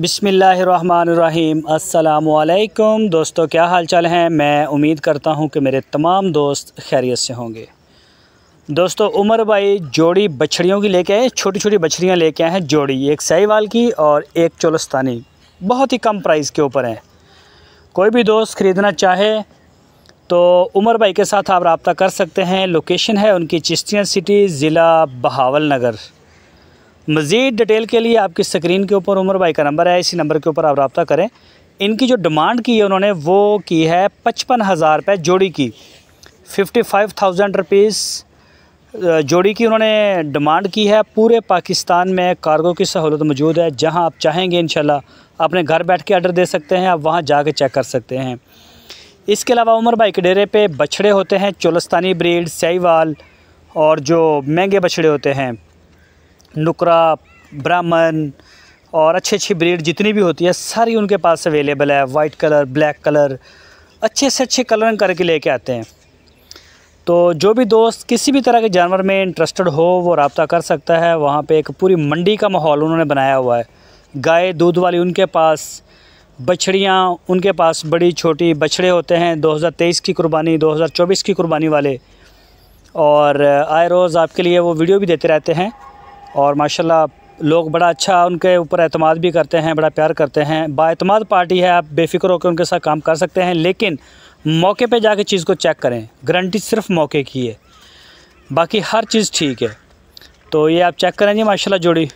बिसमीम् अल्लाम दोस्तों क्या हाल चाल हैं मैं उम्मीद करता हूं कि मेरे तमाम दोस्त खैरियत से होंगे दोस्तों उमर भाई जोड़ी बछड़ियों की लेके आए छोटी छोटी बछड़ियां लेके आए हैं जोड़ी एक साहिवाल की और एक चोलस्तानी बहुत ही कम प्राइस के ऊपर हैं कोई भी दोस्त ख़रीदना चाहे तो उमर भाई के साथ आप रबता कर सकते हैं लोकेशन है उनकी चिश्तियाँ सिटी ज़िला बहावल नगर मज़ीद डिटेल के लिए आपकी स्क्रीन के ऊपर उमर भाई का नंबर है इसी नंबर के ऊपर आप रब्ता करें इनकी जो डिमांड की है उन्होंने वो की है पचपन हज़ार रुपये जोड़ी की फ़िफ्टी फाइव थाउजेंड रुपीज़ जोड़ी की उन्होंने डिमांड की है पूरे पाकिस्तान में कार्गो की सहूलत मौजूद है जहां आप चाहेंगे इन अपने घर बैठ के आर्डर दे सकते हैं आप जा कर चेक कर सकते हैं इसके अलावा उमर भाई के डेरे पर बछड़े होते हैं चोलस्तानी ब्रीड सईवाल और जो महंगे बछड़े होते हैं नुकरा ब्राह्मण और अच्छी अच्छी ब्रीड जितनी भी होती है सारी उनके पास अवेलेबल है वाइट कलर ब्लैक कलर अच्छे से अच्छे कलरिंग करके लेके आते हैं तो जो भी दोस्त किसी भी तरह के जानवर में इंटरेस्टेड हो वो रबता कर सकता है वहाँ पे एक पूरी मंडी का माहौल उन्होंने बनाया हुआ है गाय दूध वाली उनके पास बछड़ियाँ उनके पास बड़ी छोटी बछड़े होते हैं 2023 की कुर्बानी 2024 की कुर्बानी वाले और आए रोज़ आपके लिए वो वीडियो भी देते रहते हैं और माशाल्लाह लोग बड़ा अच्छा उनके ऊपर अतमाद भी करते हैं बड़ा प्यार करते हैं बातमाद पार्टी है आप बेफिक्र होकर उनके साथ काम कर सकते हैं लेकिन मौके पे जाके चीज़ को चेक करें गारंटी सिर्फ मौके की है बाकी हर चीज़ ठीक है तो ये आप चेक करें जी माशाल्लाह जोड़ी